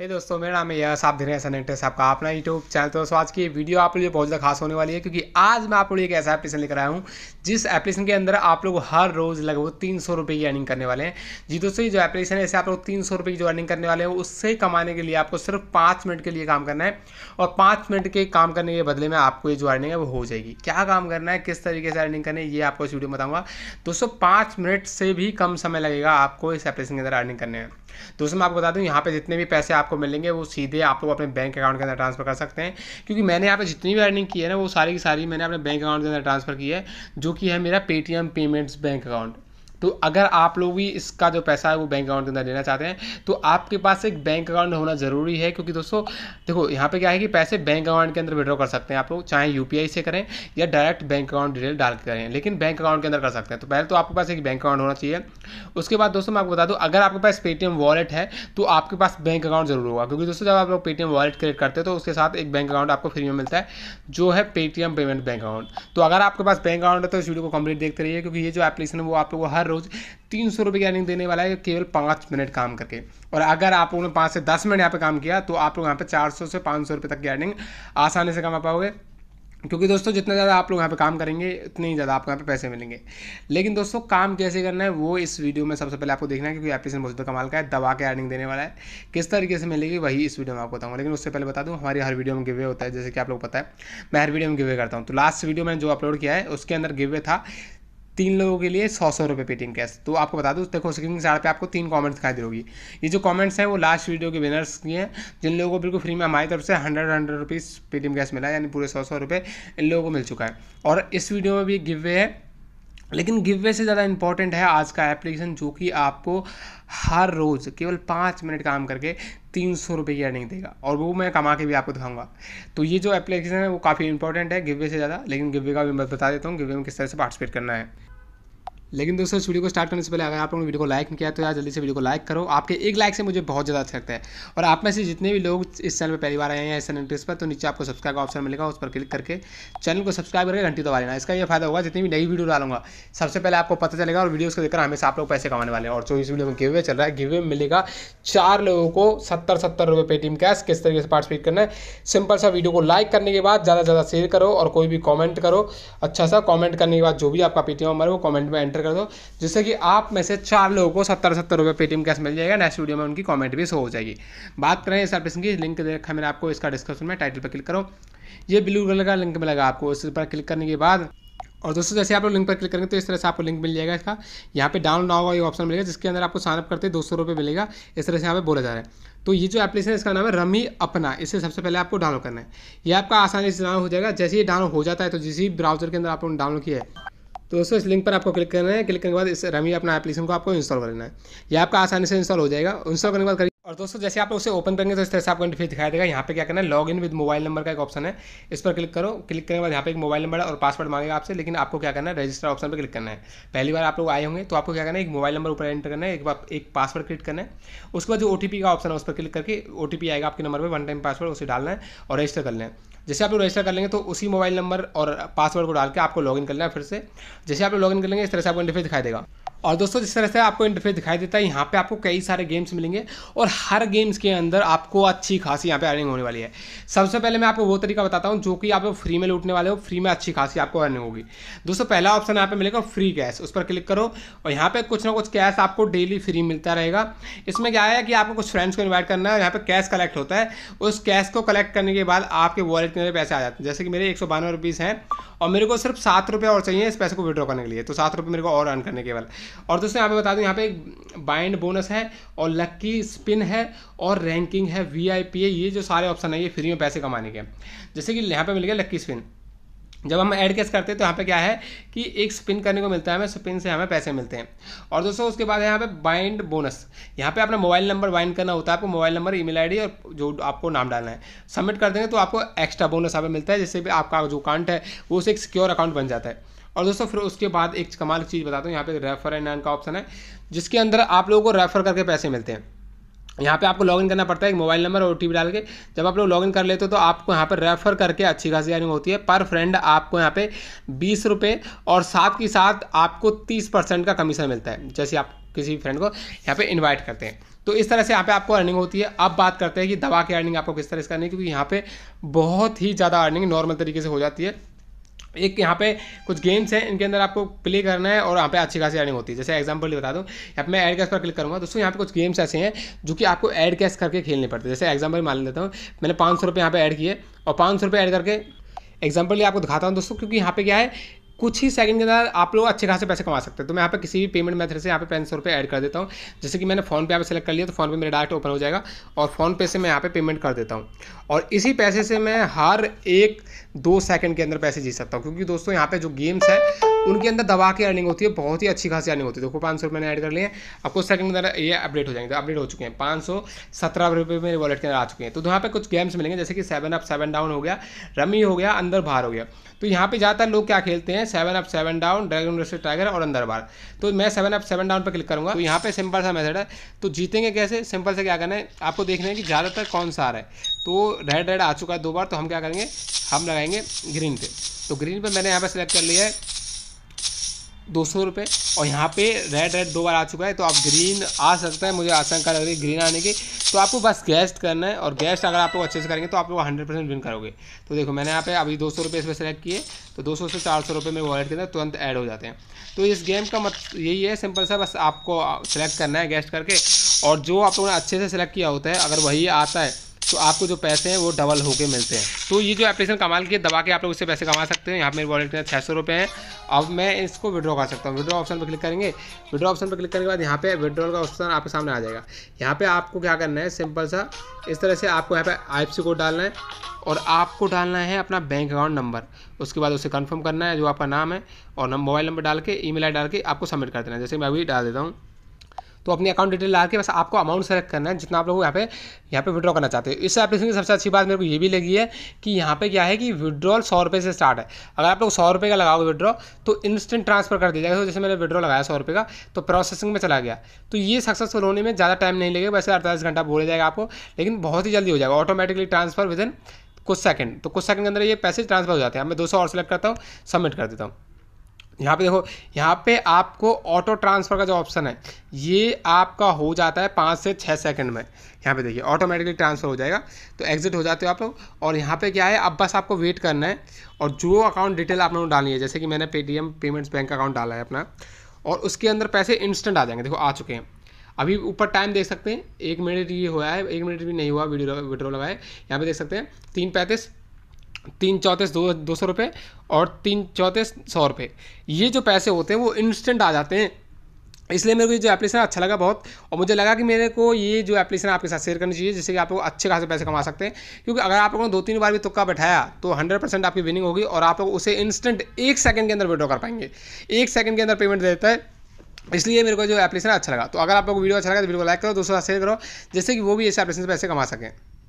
हे hey दोस्तों मेरा नाम है यश आप धीरे ऐसा हैं आपका अपना यूट्यूब चैनल तो दोस्तों आज की वीडियो आप लोग बहुत ज़्यादा खास होने वाली है क्योंकि आज मैं आप लोग एक ऐसा एप्लीकेशन लेकर आया हूँ जिस एप्लीकेशन के अंदर आप लोग हर रोज़ लगभग तीन सौ रुपये की अर्निंग करने वाले हैं जी दोस्तों ये जो एप्लीकेशन है ऐसे आप लोग तीन सौ रुपये की जो अर्निंग करने वाले हैं उससे कमाने के लिए आपको सिर्फ पाँच मिनट के लिए काम करना है और पाँच मिनट के काम करने के बदले में आपको ये जो अर्निंग है वो हो जाएगी क्या काम करना है किस तरीके से अर्निंग करनी है ये आपको इस वीडियो में बताऊँगा दोस्तों पाँच मिनट से भी कम समय लगेगा आपको इस एप्लीकेशन के अंदर अर्निंग करने में दोस्तों मैं आपको बता दूँ यहाँ पर जितने भी पैसे आप आपको मिलेंगे वो सीधे आप लोग अपने बैंक अकाउंट के अंदर ट्रांसफर कर सकते हैं क्योंकि मैंने यहाँ पर जितनी भी अर्निंग की है ना वो सारी की सारी मैंने अपने बैंक अकाउंट के अंदर ट्रांसफर की है जो कि है मेरा पेटीएम पेमेंट्स बैंक अकाउंट तो अगर आप लोग भी इसका जो पैसा है वो बैंक अकाउंट के अंदर लेना चाहते हैं तो आपके पास एक बैंक अकाउंट होना ज़रूरी है क्योंकि दोस्तों देखो यहाँ पे क्या है कि पैसे बैंक अकाउंट के अंदर विड्रॉ कर सकते हैं आप लोग चाहे यू से करें या डायरेक्ट बैंक अकाउंट डिटेल डाल के करें लेकिन बैंक अकाउंट के अंदर कर सकते हैं तो पहले तो आपके पास एक बैंक अकाउंट होना चाहिए उसके बाद दोस्तों मैं आपको बता दूँ अगर आपके पास पेटीएम वॉलेट है तो आपके पास बैंक अकाउंट ज़रूर होगा क्योंकि दोस्तों जब आप लोग पेटीएम वॉलेट क्रिएट करते हैं तो उसके साथ एक बैंक अकाउंट आपको फ्री में मिलता है जो है पेटीएम पेमेंट बैंक अकाउंट तो अगर आपके पास बैंक अकाउंट है तो इस वीडियो को कंप्लीट देखते रहिए क्योंकि ये जो एप्लीकेशन है वो आप लोग हर रोज़ तीन सौ रुपये की अर्निंग देने वाला है केवल पाँच मिनट काम करके और अगर आप लोगों ने पाँच से दस मिनट यहाँ पे काम किया तो आप लोग यहाँ पे चार सौ से पाँच सौ रुपये तक की अर्निंग आसानी से कमा पाओगे क्योंकि दोस्तों जितना ज़्यादा आप लोग यहाँ पे काम करेंगे उतने ही ज़्यादा आपको यहाँ पे पैसे मिलेंगे लेकिन दोस्तों काम कैसे करना है वो इस वीडियो में सबसे पहले आपको देखना है क्योंकि एप्लीकेशन बहुत कमाल का है दवा के अर्निंग देने वाला है किस तरीके से मिलेगी वही इस वीडियो में आपको बताऊँगा लेकिन उससे पहले बता दूँ हमारी हर वीडियो में गिवे होता है जैसे कि आप लोग पता है मैं हर वीडियो में गिवे करता हूँ तो लास्ट वीडियो मैंने जो अपलोड किया है उसके अंदर गिवे था तीन लोगों के लिए सौ सौ रुपये पेटीएम कैश तो आपको बता दूँ देखो स्क्रीन साइड पे आपको तीन कमेंट्स दिखाई दे होगी ये जो कमेंट्स हैं वो लास्ट वीडियो के विनर्स की हैं जिन लोगों को बिल्कुल फ्री में हमारी तरफ से hundred hundred rupees Paytm cash मिला है यानी पूरे सौ सौ रुपये इन लोगों को मिल चुका है और इस वीडियो में भी गिव वे है लेकिन गिव वे से ज़्यादा इंपॉर्टेंट है आज का एप्लीकेशन जो कि आपको हर रोज़ केवल पाँच मिनट काम करके तीन सौ रुपये की अर्निंग देगा और वो मैं कमा के भी आपको दिखाऊंगा तो ये जो एप्लीकेशन है वो काफ़ी इंपॉर्टेंट है गिवे से ज़्यादा लेकिन गिवे का भी मैं बता देता हूँ गिवे में किस तरह से पार्टिसिपेट करना है लेकिन दोस्तों इस वीडियो को स्टार्ट करने से पहले अगर आप लोगों ने वीडियो को लाइक नहीं किया तो यार जल्दी से वीडियो को लाइक करो आपके एक लाइक से मुझे बहुत ज़्यादा अच्छा लगता है और आप में से जितने भी लोग इस चैनल पर पहली बार आए हैं इस चैनल पर तो नीचे आपको सब्सक्राइब का ऑप्शन मिलेगा उस पर क्लिक करके चैनल को सब्सक्राइब करके घंटी दबा लेना इसका यह फायदा होगा जितनी भी नई वीडियो डालूंगा सबसे पहले आपको पता चलेगा और वीडियोज़ को देखकर हमेशा आप लोग पैसे कमाने वाले हैं और जो इस वीडियो में गिवे चल रहा है गिवे मिलेगा चार लोगों को सत्तर सत्तर रुपये पेटीएम कैश किस तरीके से पार्टिसिपेट करना है सिंपल सा वीडियो को लाइक करने के बाद ज़्यादा से ज़्यादा शेयर करो और कोई भी कॉमेंट करो अच्छा सा कॉमेंट करने के बाद जो भी आपका पेटीएम नंबर है वो कॉमेंट में एंटर एंटर कर दो जिससे कि आप में से चार लोगों को सत्तर सत्तर रुपये पेटीएम कैश मिल जाएगा नेक्स्ट वीडियो में उनकी कमेंट भी शो हो जाएगी बात करें इस एप्लीकेशन की लिंक दे रखा मैंने आपको इसका डिस्क्रिप्शन में टाइटल पर क्लिक करो ये ब्लू कलर का लिंक मिलेगा आपको इस पर क्लिक करने के बाद और दोस्तों जैसे आप लोग लिंक पर क्लिक करेंगे तो इस तरह से आपको लिंक मिल जाएगा इसका यहाँ पे डाउन नाउ का ये ऑप्शन मिलेगा जिसके अंदर आपको साइनअप करते दो सौ रुपये मिलेगा इस तरह से यहाँ पे बोला जा रहा है तो ये जो एप्लीकेशन है इसका नाम है रमी अपना इसे सबसे पहले आपको डाउनलोड करना है ये आपका आसानी से डाउनलोड हो जाएगा जैसे ही डाउनलोड हो जाता है तो जिस ब्राउजर के अंदर आपने डाउनलोड किया है तो दोस्तों इस लिंक पर आपको क्लिक करना है क्लिक करने के बाद इस रमी अपना एप्लीकेशन को आपको इंस्टॉल करना है ये आपका आसानी से इंस्टॉल हो जाएगा इंस्टॉल करने के बाद और दोस्तों जैसे आप उसे ओपन करेंगे तो इस तरह से आपको इंटरफेस दिखाई देगा यहाँ पे क्या करना है log in with mobile number का एक ऑप्शन है इस पर क्लिक करो क्लिक करने के बाद यहाँ पे एक मोबाइल नंबर और पासवर्ड मांगेगा आपसे लेकिन आपको क्या करना है रजिस्टर ऑप्शन पर क्लिक करना है पहली बार आप लोग आए होंगे तो आपको क्या करना है एक मोबाइल नंबर ऊपर एंटर करना है एक बार एक पासवर्ड क्रिएट करना है उसके बाद जो ओ का ऑप्शन है उस पर क्लिक करके ओ आएगा आपके नंबर पर वन टाइम पासवर्ड उसे डालना है और रजिस्टर करना है जैसे आप लोग रजिस्टर कर लेंगे तो उसी मोबाइल नंबर और पासवर्ड को डाल के आपको लॉगिन कर लेना फिर से जैसे आप लोग लॉगिन कर लेंगे इस तरह से आपको इंटरफेस दिखाई देगा और दोस्तों जिस तरह से आपको इंटरफेस दिखाई देता है यहाँ पे आपको कई सारे गेम्स मिलेंगे और हर गेम्स के अंदर आपको अच्छी खासी यहाँ पे अर्निंग होने वाली है सबसे पहले मैं आपको वो तरीका बताता हूँ जो कि आप फ्री में लूटने वाले हो फ्री में अच्छी खासी आपको अर्निंग होगी दोस्तों पहला ऑप्शन यहाँ पे मिलेगा फ्री कैश उस पर क्लिक करो और यहाँ पे कुछ ना कुछ कैश आपको डेली फ्री मिलता रहेगा इसमें क्या है कि आपको कुछ फ्रेंड्स को इन्वाइट करना है यहाँ पे कैश कलेक्ट होता है उस कैश को कलेक्ट करने के बाद आपके वॉलेट के अंदर पैसे आ जाते हैं जैसे कि मेरे एक सौ बानवे रुपीज़ हैं और मेरे को सिर्फ सात रुपये और चाहिए इस पैसे को विड्रॉ करने के लिए तो सात रुपये मेरे को और अर्न करने के बाद और दोस्तों यहाँ पे बता दूँ यहाँ पे एक बाइंड बोनस है और लक्की स्पिन है और रैंकिंग है वी आई पी है ये जो सारे ऑप्शन है ये फ्री में पैसे कमाने के जैसे कि यहाँ पे मिल गया लक्की स्पिन जब हम ऐड कैश करते हैं तो यहाँ पे क्या है कि एक स्पिन करने को मिलता है हमें स्पिन से हमें पैसे मिलते हैं और दोस्तों उसके बाद यहाँ पे बाइंड बोनस यहाँ पे अपना मोबाइल नंबर बाइंड करना होता है आपको मोबाइल नंबर ईमेल आईडी और जो आपको नाम डालना है सबमिट कर देंगे तो आपको एक्स्ट्रा बोनस यहाँ मिलता है जिससे भी आपका जो अकाउंट है वो उसे एक सिक्योर अकाउंट बन जाता है और दोस्तों फिर उसके बाद एक कमाल की चीज़ बताता हूँ यहाँ पे रेफर एंड अर्न का ऑप्शन है जिसके अंदर आप लोगों को रेफर करके पैसे मिलते हैं यहाँ पे आपको लॉगिन करना पड़ता है एक मोबाइल नंबर और ओ डाल के जब आप लोग लॉगिन कर लेते हो तो आपको यहाँ पर रेफर करके अच्छी खासी अर्निंग होती है पर फ्रेंड आपको यहाँ पे बीस रुपये और साथ के साथ आपको तीस परसेंट का कमीशन मिलता है जैसे आप किसी फ्रेंड को यहाँ पे इनवाइट करते हैं तो इस तरह से यहाँ पे आपको अर्निंग होती है अब बात करते हैं कि दवा की अर्निंग आपको किस तरह से करनी है क्योंकि यहाँ पे बहुत ही ज़्यादा अर्निंग नॉर्मल तरीके से हो जाती है एक यहाँ पे कुछ गेम्स हैं इनके अंदर आपको प्ले करना है और यहाँ पे अच्छी खासी अर्निंग होती है जैसे एग्जांपल बता दूँ यहाँ पे मैं एड कैश पर क्लिक करूँगा दोस्तों यहाँ पे कुछ गेम्स ऐसे हैं जो कि आपको एड कैश करके खेलने पड़ते हैं जैसे एग्जांपल मान लेता हूँ मैंने पाँच सौ रुपये यहाँ पर ऐड किए और पाँच सौ रुपये ऐड करके एग्जाम्पल ये आपको दिखाता हूँ दोस्तों क्योंकि यहाँ पे क्या है कुछ ही सेकंड के अंदर आप लोग अच्छे खासे पैसे कमा सकते हैं तो मैं यहाँ पे किसी भी पेमेंट मेथड से यहाँ पे पैंसौ रुपये ऐड कर देता हूँ जैसे कि मैंने फ़ोन पे यहाँ पे सेलेक्ट कर लिया तो फ़ोन पे मेरा डायरेक्ट ओपन हो जाएगा और फ़ोन पे से मैं यहाँ पे पेमेंट कर देता हूँ और इसी पैसे से मैं हर एक दो सेकंड के अंदर पैसे जीत सकता हूँ क्योंकि दोस्तों यहाँ पे जो गेम्स है उनके अंदर दवा की अर्निंग होती है बहुत ही अच्छी खासी अर्निंग होती है देखो पाँच सौ मैंने ऐड कर लिए हैं आपको सेकंड के अंदर ये अपडेट हो जाएंगे तो अपडेट हो चुके हैं पाँच सौ सत्रह रुपये मेरे वॉलेट के अंदर आ चुके हैं तो यहाँ पे कुछ गेम्स मिलेंगे जैसे कि सेवन अप सेवन डाउन हो गया रमी हो गया अंदर बाहर हो गया तो यहाँ पे ज़्यादातर लोग क्या खेलते हैं seven up seven down dragon rested tiger और अंदर बाहर तो मैं सेवन अप सेवन डाउन पर क्लिक करूँगा तो यहाँ पे सिंपल सा मैथड है तो जीतेंगे कैसे सिंपल से क्या करना है आपको देखना है कि ज़्यादातर कौन सा आ रहा है तो रेड रेड आ चुका है दो बार तो हम क्या करेंगे हम लगाएंगे ग्रीन पे तो ग्रीन पे मैंने यहाँ पे सेलेक्ट कर लिया है दो सौ रुपये और यहाँ पे रेड रेड दो बार आ चुका है तो आप ग्रीन आ सकता है मुझे आशंका लग रही है ग्रीन आने की तो आपको बस गेस्ट करना है और गेस्ट अगर आप लोग अच्छे से करेंगे तो आप लोग हंड्रेड परसेंट विन करोगे तो देखो मैंने यहाँ पे अभी दो सौ रुपये इसमें सेलेक्ट किए तो दो सौ से चार सौ रुपये मेरे वॉलेट के अंदर तुरंत ऐड हो जाते हैं तो इस गेम का मत यही है सिंपल सा बस आपको सेलेक्ट करना है गेस्ट करके और जो आप लोगों ने अच्छे से सेलेक्ट किया होता है अगर वही आता है तो आपको जो पैसे हैं वो डबल होके मिलते हैं तो ये जो एप्लीकेशन कमाल की है दबा के आप लोग उससे पैसे कमा सकते हैं यहाँ मेरे वॉलेट अंदर छः सौ रुपये हैं अब मैं इसको विड्रॉ कर सकता हूँ विड्रॉ ऑप्शन पर क्लिक करेंगे विड्रॉ ऑप्शन पर क्लिक करने के बाद यहाँ पे विड्रॉल का ऑप्शन आपके सामने आ जाएगा यहाँ पे आपको क्या करना है सिंपल सा इस तरह से आपको यहाँ पे आई कोड डालना है और आपको डालना है अपना बैंक अकाउंट नंबर उसके बाद उसे कन्फर्म करना है जो आपका नाम है और मोबाइल नंबर डाल के ई मेल डाल के आपको सबमिट कर देना है जैसे मैं अभी डाल देता हूँ तो अपनी अकाउंट डिटेल डाल के बस आपको अमाउंट सेलेक्ट करना है जितना आप लोग यहाँ पे यहाँ पे विड्रॉ करना चाहते हो इस एप्लीकेशन की सबसे अच्छी बात मेरे को ये भी लगी है कि यहाँ पे क्या है कि विड्रॉल सौ रुपये से स्टार्ट है अगर आप लोग सौ रुपये का लगाओगे विड्रॉ तो इंस्टेंट ट्रांसफर कर दिया जाएगा तो जैसे मैंने विड्रॉ लगाया सौ रुपये का तो प्रोसेसिंग में चला गया तो ये सक्सेसफुल होने में ज़्यादा टाइम नहीं लगेगा वैसे अड़तालीस घंटा बोले जाएगा आपको लेकिन बहुत ही जल्दी हो जाएगा ऑटोमेटिकली ट्रांसफर विद इन कुछ सेकंड तो कुछ सेकंड के अंदर ये पैसे ट्रांसफर हो जाते हैं मैं दो सौ और सेलेक्ट करता हूँ सबमिट कर देता हूँ यहाँ पे देखो यहाँ पे आपको ऑटो ट्रांसफ़र का जो ऑप्शन है ये आपका हो जाता है पाँच से छः सेकंड में यहाँ पे देखिए ऑटोमेटिकली ट्रांसफ़र हो जाएगा तो एग्जिट हो जाते हो आप लोग और यहाँ पे क्या है अब बस आपको वेट करना है और जो अकाउंट डिटेल आप लोगों को डालनी है जैसे कि मैंने पेटीएम पेमेंट्स बैंक अकाउंट डाला है अपना और उसके अंदर पैसे इंस्टेंट आ जाएंगे देखो आ चुके हैं अभी ऊपर टाइम देख सकते हैं एक मिनट ये हुआ है एक मिनट भी नहीं हुआ वीडियो विड्रॉ लगाए यहाँ पे देख सकते हैं तीन पैंतीस तीन चौंतीस दो दो सौ रुपये और तीन चौंतीस सौ रुपये ये जो पैसे होते हैं वो इंस्टेंट आ जाते हैं इसलिए मेरे को ये जो एप्लीकेशन अच्छा लगा बहुत और मुझे लगा कि मेरे को ये जो एप्लीकेशन आपके साथ शेयर करनी चाहिए जिससे कि आप लोग अच्छे खासे पैसे कमा सकते हैं क्योंकि अगर आप लोगों ने दो तीन बार भी तुक्का बैठाया तो 100 परसेंट आपकी विनिंग होगी और आप लोग उसे इंस्टेंट एक सेकंड के अंदर विड्रो कर पाएंगे एक सेकंड के अंदर पेमेंट देता है इसलिए मेरे को जो एप्लीकेशन अच्छा लगा तो अगर आप लोग वीडियो अच्छा लगा तो वीडियो को लाइक करो साथ शेयर करो जिससे कि वो भी ऐसे एप्लीकेशन से पैसे कमा सकें